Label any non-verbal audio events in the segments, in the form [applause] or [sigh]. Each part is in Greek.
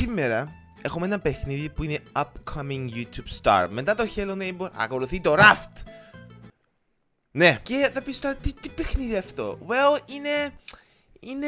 Σήμερα έχουμε ένα παιχνίδι που είναι Upcoming YouTube Star. Μετά το Hello Neighbor ακολουθεί το Raft. Ναι. Και θα πεις τώρα τι, τι παιχνίδι αυτό. Well, είναι. είναι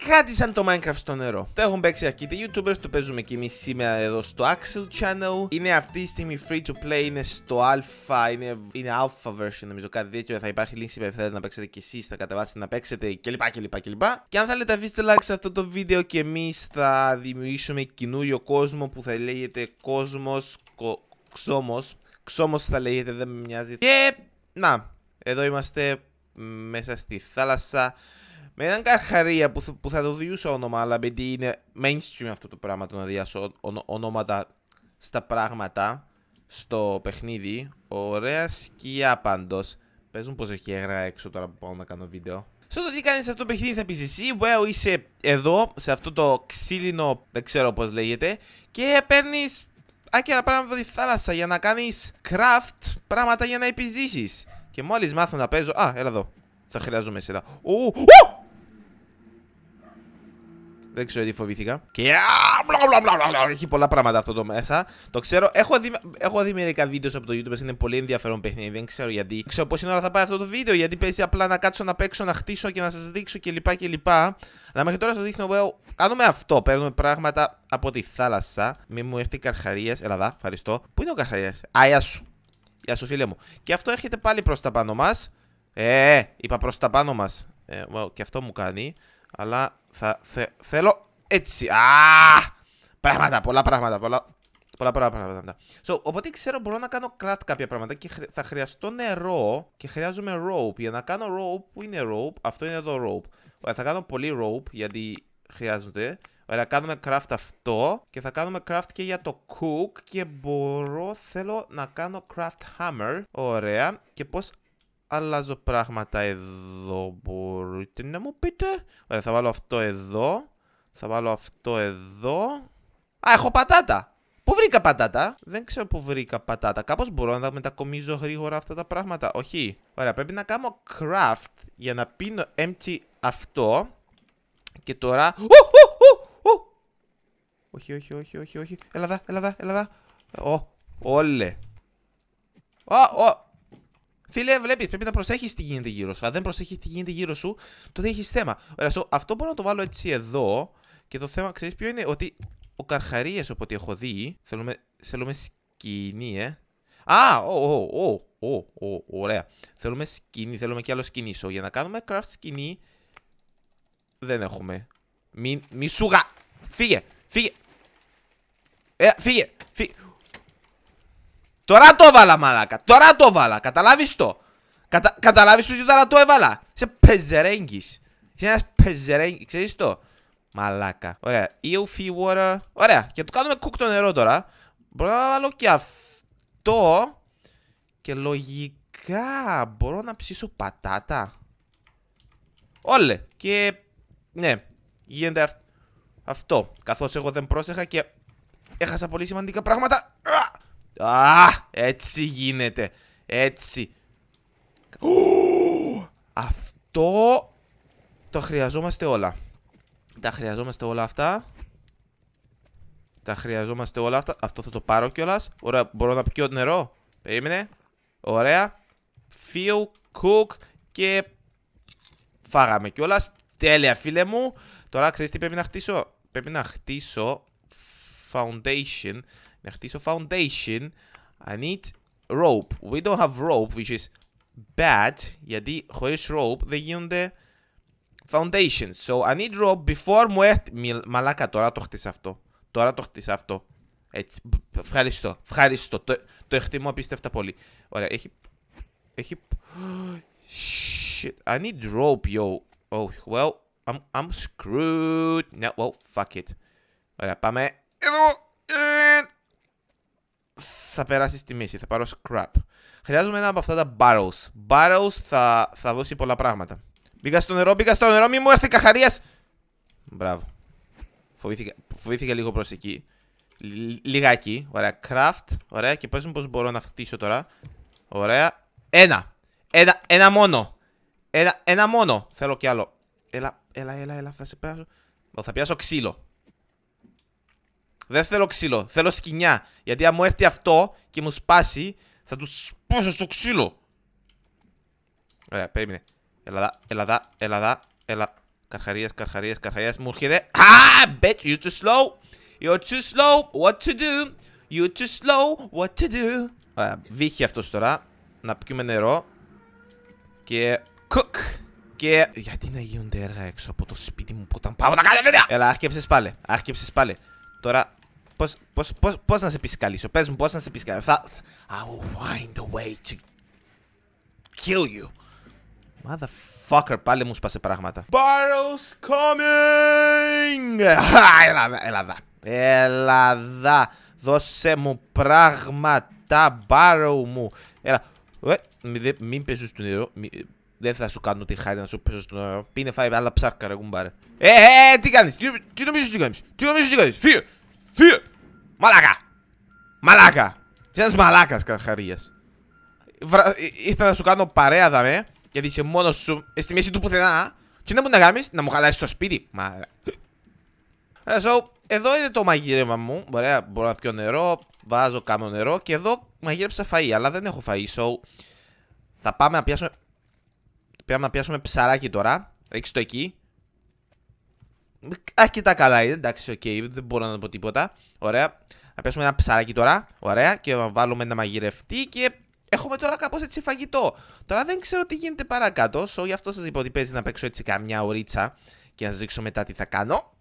κάτι σαν το Minecraft στο νερό. Το έχουν παίξει αρκετοί YouTubers, το παίζουμε και εμείς σήμερα εδώ στο Axel Channel. Είναι αυτή τη στιγμή free to play, είναι στο Alpha, είναι, είναι Alpha version νομίζω κάτι τέτοιο. Θα υπάρχει link σήμερα να παίξετε κι εσείς, θα κατεβάσετε να παίξετε κλπ. κλπ, κλπ. Και αν θέλετε, αφήστε like σε αυτό το βίντεο και εμείς θα δημιουργήσουμε καινούριο κόσμο που θα λέγεται κόσμος κο, ξόμος. Ξόμος θα λέγεται, δεν με μοιάζει. Και να, εδώ είμαστε μέσα στη θάλασσα. Με έναν καρχαρία που, θα, που θα το διούσα όνομα, αλλά επειδή είναι mainstream αυτό το πράγμα το να διάσω ονόματα στα πράγματα, στο παιχνίδι. Ωραία σκιά πάντως. Παίζουν έχει έγραφα έξω τώρα που πάω να κάνω βίντεο. Σε το τι κάνει αυτό το παιχνίδι θα πεις εσύ, well, είσαι εδώ, σε αυτό το ξύλινο, δεν ξέρω πώς λέγεται, και παίρνεις άκυρα πράγματα από τη θάλασσα για να κάνεις craft πράγματα για να επιζήσεις. Και μόλις μάθω να παίζω. Α, έλα εδώ. Θα χρειαζόμαι σένα. Ου, ου, δεν ξέρω τι φοβήθηκα. Και. Έχει πολλά πράγματα αυτό το μέσα. Το ξέρω. Έχω δει, έχω δει μερικά βίντεος από το YouTube. Είναι πολύ ενδιαφέρον παιχνίδι. Δεν ξέρω γιατί. Ξέρω πώς είναι ώρα θα πάει αυτό το βίντεο. Γιατί παίζει απλά να κάτσω να παίξω, να χτίσω και να σας δείξω κλπ. κλπ. Αλλά μέχρι τώρα σας δείχνω. εγώ Κάνουμε αυτό. Παίρνουμε πράγματα από τη θάλασσα. Μη μου έρθει καρχαρία. Ελαδά, ευχαριστώ. Πού είναι ο καρχαρίας. Αγεια σου. Γεια σου, φίλε μου. Και αυτό έρχεται πάλι προς τα πάνω μας. Ε, ε, ε, είπα προς τα πάνω μας. Ε, wow, και αυτό μου κάνει. Αλλά θα θε, θέλω έτσι. Α! Πράγματα, πολλά πράγματα, πολλά, πολλά, πράγματα. So, οπότε ξέρω μπορώ να κάνω κρατ κάποια πράγματα και θα χρειαστώ νερό και χρειάζομαι rope. Για να κάνω rope, που είναι rope, αυτό είναι εδώ rope. Ωραία, θα κάνω πολύ rope γιατί χρειάζονται. Ωραία, κάνουμε craft αυτό και θα κάνουμε craft και για το cook και μπορώ, θέλω να κάνω craft hammer. Ωραία, και πώς αλλάζω πράγματα εδώ. Μπορείτε να μου πείτε. Ωραία, θα βάλω αυτό εδώ. Θα βάλω αυτό εδώ. Α, έχω πατάτα. Πού βρήκα πατάτα. Δεν ξέρω πού βρήκα πατάτα. Κάπως μπορώ να τα μετακομίζω γρήγορα αυτά τα πράγματα. Όχι. Ωραία, πρέπει να κάνω craft για να πίνω empty αυτό. Και τώρα... Όχι, όχι, όχι, όχι, όχι. Έλα δα, έλα δα, έλα όλε. Ω, ω, Φίλε, βλέπεις, πρέπει να προσέχεις τι γίνεται γύρω σου. Αν δεν προσέχεις τι γίνεται γύρω σου, τότε έχεις θέμα. Αυτό μπορώ να το βάλω έτσι εδώ. Και το θέμα, ξέρεις ποιο είναι, ότι ο καρχαρίες όποτε έχω δει. Θέλουμε, θέλουμε σκηνή, ε. Α, ο, ο, ο, ο, ο, ωραία. Θέλουμε σκηνή, θέλουμε κι άλλο σκηνή. So, για να κάνουμε craft σκηνή, δεν έχουμε. Μη, μη Φύγε, φύγε. Ε, φύγε, φύγε. Τώρα το ΒΑΛΑ μαλάκα, τώρα το έβαλα, καταλάβεις το. Κατα... Καταλάβεις ότι τώρα το έβαλα. Είσαι πεζερέγγις. Είσαι ένας πεζερέγγις, ξέρεις το. Μαλάκα. Ωραία, Eel water. Ωραία, και το κάνουμε κουκ το νερό τώρα. Μπορώ να βάλω και αυτό. Και λογικά μπορώ να ψήσω πατάτα. Όλε. Και ναι, γίνεται αυ... αυτό. Καθώς εγώ δεν πρόσεχα και έχασα πολύ σημαντικά πράγματα. Α, έτσι γίνεται. Έτσι. αυτό το χρειαζόμαστε όλα. Τα χρειαζόμαστε όλα αυτά. Τα χρειαζόμαστε όλα αυτά. Αυτό θα το πάρω κιόλας. Ωραία, μπορώ να πιω νερό. Περίμενε. Ωραία. Feel... Cook... και φάγαμε κιόλας. Τέλεια, φίλε μου. Τώρα ξέρεις τι πρέπει να χτίσω. Πρέπει να χτίσω foundation να χτίσω foundation. I need rope. We don't have rope, which is bad, γιατί χωρίς rope δεν γίνονται foundations. So I need rope before μου έρθει... Μαλάκα, τώρα το χτίσα αυτό. Τώρα το χτίσα αυτό. Έτσι, ευχαριστώ, ευχαριστώ. Το, το εκτιμώ απίστευτα πολύ. Ωραία, έχει... Έχει... Shit, I need rope, yo. Oh, well, I'm, I'm screwed. No, well, fuck it. Ωραία, πάμε εδώ θα περάσει στη μέση, θα πάρω scrap. Χρειάζομαι ένα από αυτά τα barrels. Barrels θα, θα δώσει πολλά πράγματα. Μπήκα στο νερό, μπήκα στο νερό, μη μου έρθει καχαρίας! Μπράβο. Φοβήθηκα, φοβήθηκα λίγο προς εκεί. Λιγάκι. Ωραία. Craft. Ωραία. Και πες μου πώς μπορώ να χτίσω τώρα. Ωραία. Ένα. Ένα, ένα μόνο. Ένα, ένα μόνο. Θέλω κι άλλο. Έλα, έλα, έλα, έλα. Θα σε πιάσω. Θα πιάσω ξύλο. Δεν θέλω ξύλο, θέλω σκηνιά. Γιατί αν μου έρθει αυτό και μου σπάσει, θα τους σπάσω στο ξύλο. Ωραία, περίμενε. Ελαδά, ελαδά, ελαδά, ελα. Καρχαρίες, καρχαρίες, καρχαρίες. μου έρχεται. Α, bitch, you're too slow. You're too slow, what to do. You're too slow, what to do. Ωραία, βύχη αυτός τώρα. Να πιούμε νερό. Και cook. Και γιατί να γίνονται έργα έξω από το σπίτι μου που όταν πάω να κάνω βέβαια! Έλα, άρχεψες πάλι, πάλι. Τώρα, πώς, πώς, πώς, πώς να σε επισκαλίσω, πες μου πώς να σε επισκαλίσω. Θα... I will find a way to kill you. Motherfucker, πάλι μου σπάσε πράγματα. Barrels coming! Ελλάδα, Ελλάδα. Ελλάδα, δώσε μου πράγματα, barrel μου. Έλα, μην, ε, μην πέσεις στο νερό, δεν θα σου κάνω τη χάρη να σου πέσω στον νερό. Πίνε φάει άλλα ψάρκα, ρε κουμπάρε. Ε, ε, ε, τι κάνεις, τι, τι νομίζεις τι κάνεις, τι νομίζεις τι κάνεις, φύγε, φύγε. Μαλάκα, μαλάκα. Τι ένας μαλάκας καρχαρίας. Ε, Ήρθα να σου κάνω παρέα δαμέ, γιατί είσαι μόνος σου, ε, στη μέση του πουθενά. Και να μου να κάνεις, να μου χαλάσεις το σπίτι. Μαλάκα. So, εδώ είναι το μαγείρεμα μου. Ωραία, μπορώ να πιω νερό, βάζω κάνω νερό και εδώ μαγείρεψα φαΐ, αλλά δεν έχω φαΐ, so θα πάμε να πιάσουμε Πρέπει να πιάσουμε ψαράκι τώρα. Ρίξτε το εκεί. Αρκετά καλά είναι. Εντάξει, οκ, okay. δεν μπορώ να πω τίποτα. Ωραία. Να πιάσουμε ένα ψαράκι τώρα. Ωραία. Και να βάλουμε ένα μαγειρευτεί. Και έχουμε τώρα κάπως έτσι φαγητό. Τώρα δεν ξέρω τι γίνεται παρακάτω. So, γι' αυτό σας είπα ότι παίζει να παίξω έτσι καμιά ωρίτσα. Και να σας δείξω μετά τι θα κάνω.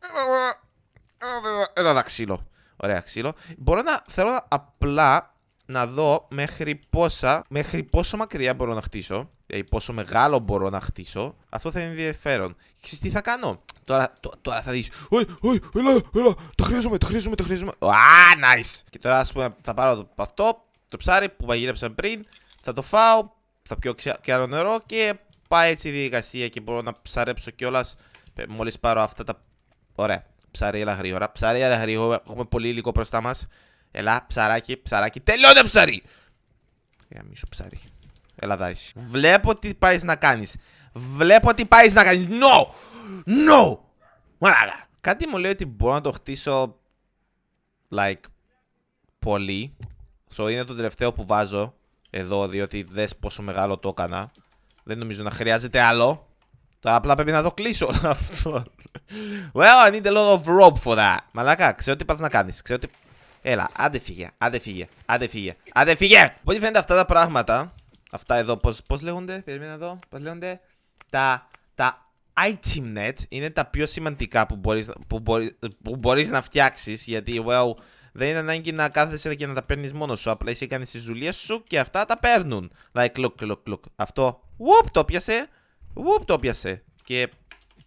Ένα δαξίλο. Ωραία, ξύλο. Μπορώ να. Θέλω απλά να δω μέχρι πόσα, μέχρι πόσο μακριά μπορώ να χτίσω, δηλαδή πόσο μεγάλο μπορώ να χτίσω. Αυτό θα είναι ενδιαφέρον. Ξέρεις τι θα κάνω. Τώρα, τώρα θα δεις οι ωι, έλα, έλα, τα χρειάζομαι, τα χρειάζομαι, τα χρειάζομαι Α, nice Και τώρα ας πούμε θα πάρω το, αυτό, το ψάρι που παγίδεψα πριν Θα το φάω, θα πιω και άλλο νερό και πάει έτσι η διαδικασία και μπορώ να ψαρέψω κιόλας. Ε, Μόλις πάρω αυτά τα. Ωραία. Ψαρέλα γρήγορα. ψάρι γρήγορα. Έχουμε πολύ υλικό μπροστά μας. Έλα, ψαράκι, ψαράκι. Τελειώνε ψαρί! Για μίσο ψαρί. Έλα, δάση Βλέπω τι πάεις να κάνεις. Βλέπω τι πάεις να κάνεις. No! No! Μαλάκα. Κάτι μου λέει ότι μπορώ να το χτίσω. Like. Πολύ. Σω είναι το τελευταίο που βάζω εδώ, διότι δες πόσο μεγάλο το έκανα. Δεν νομίζω να χρειάζεται άλλο. Τώρα απλά πρέπει να το κλείσω αυτό. Well, I need a lot of rope for that. Μαλάκα, ξέρω τι πας να κάνεις. Ξέρω τι Έλα, άντε φύγε, άντε φύγε, άντε φύγε, άντε φύγε! Πώς φαίνεται αυτά τα πράγματα, αυτά εδώ, πώς, πώς λέγονται, περίμενα εδώ, πώς λέγονται, τα, τα iTeamNet είναι τα πιο σημαντικά που μπορείς, που μπορείς, που μπορείς να φτιάξεις, γιατί, wow... δεν είναι ανάγκη να κάθεσαι και να τα παίρνεις μόνος σου. Απλά είσαι κάνεις τις δουλειές σου και αυτά τα παίρνουν. Like, look, look, look. Αυτό. Whoop, το πιασε. Whoop, το πιασε. Και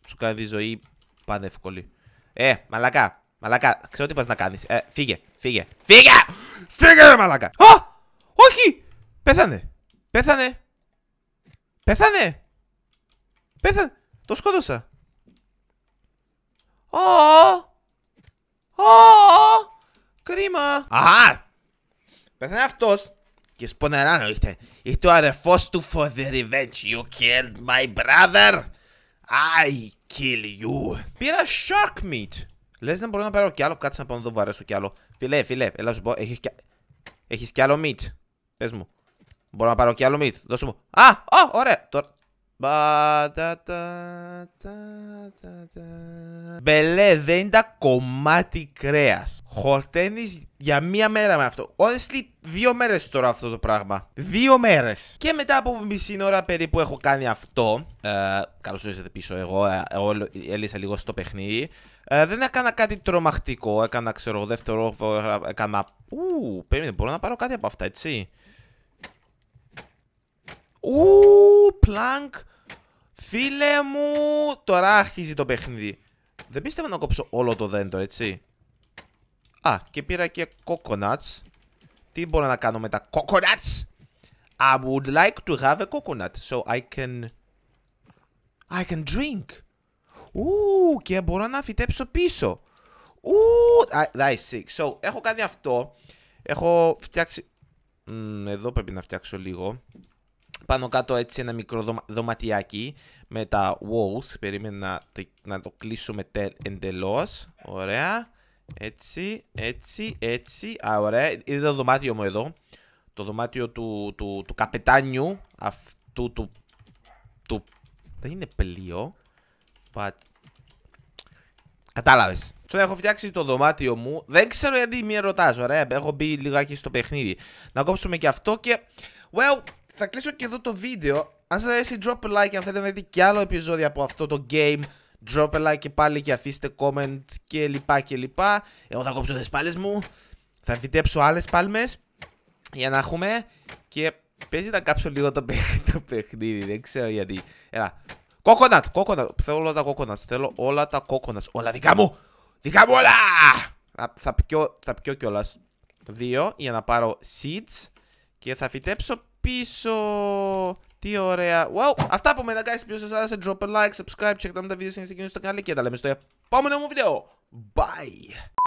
σου κάνει τη ζωή πανεύκολη. Ε, μαλακά. Μαλάκα, ξέρω τι πας να κάνεις. Ε, φύγε, φύγε. Φύγε! Φύγε, ρε μαλάκα! Α! Όχι! Πέθανε! Πέθανε! Πέθανε! Πέθανε! Το σκότωσα! Ω! Ω! Κρίμα! Α! Πέθανε αυτός! Και σπονεράνω ήρθε. Είστε ο αδερφός του for the revenge. You killed my brother! I kill you! Πήρα shark meat! Λες δεν μπορώ να πάρω κι άλλο, κάτσε να πάω να το βαρέσω κι άλλο. Φιλέ, φιλέ, έλα σου πω, έχεις κι, έχεις κι άλλο meat. Πες μου. Μπορώ να πάρω κι άλλο meat. Δώσε μου. Α, ω, ωραία. Τώρα, Μπελέ δεν ήταν κομμάτι κρέας. Χορταίνεις για μία μέρα με αυτό. Honestly, δύο μέρες τώρα αυτό το πράγμα. Δύο μέρες. Και μετά από μισή ώρα περίπου έχω κάνει αυτό. Ε, Καλώς ήρθατε πίσω. Εγώ ε, έλυσα λίγο στο παιχνίδι. Ε, δεν έκανα κάτι τρομακτικό. Έκανα, ξέρω, δεύτερο. Έκανα. Ου, περίμενε, μπορώ να πάρω κάτι από αυτά, έτσι. Ου, πλανκ. Φίλε μου, τώρα αρχίζει το παιχνίδι. Δεν πίστευα να κόψω όλο το δέντρο, έτσι. Α, και πήρα και coconuts. Τι μπορώ να κάνω με τα coconuts. I would like to have a coconut, so I can... I can drink. Ου, και μπορώ να φυτέψω πίσω. Ου, that is sick. So, έχω κάνει αυτό. Έχω φτιάξει... εδώ πρέπει να φτιάξω λίγο πάνω κάτω έτσι ένα μικρό δωματιάκι με τα walls. Περίμενα να το κλείσουμε εντελώς. Ωραία. Έτσι, έτσι, έτσι. Α, ωραία. Είδα το δωμάτιο μου εδώ. Το δωμάτιο του, του, του καπετάνιου αυτού του, του. Δεν είναι πλοίο. But... Κατάλαβες. Τώρα έχω φτιάξει το δωμάτιο μου. Δεν ξέρω γιατί με ρωτάς. Ωραία. Έχω μπει λιγάκι στο παιχνίδι. Να κόψουμε και αυτό και. Well, θα κλείσω και εδώ το βίντεο. Αν σας αρέσει, drop a like. Αν θέλετε να δείτε κι άλλο επεισόδιο από αυτό το game, drop a like και πάλι και αφήστε comments και λοιπά και λοιπά. Εγώ θα κόψω τις πάλες μου. Θα φυτέψω άλλες πάλμες για να έχουμε και παίζει να κάψω λίγο το, παιχ... [laughs] το παιχνίδι. Δεν ξέρω γιατί. Έλα. Coconut, coconut. Θέλω όλα τα coconuts. Θέλω όλα τα coconuts. Όλα δικά μου. Δικά μου όλα. θα πιω, θα πιω κιόλας. Δύο για να πάρω seeds και θα φυτέψω πίσω. Τι ωραία. Wow. Αυτά από μένα, guys. Ποιος σα άρεσε, drop a like, subscribe, check τα βίντεο συνεχίζει στο κανάλι και τα λέμε στο επόμενο μου βίντεο. Bye.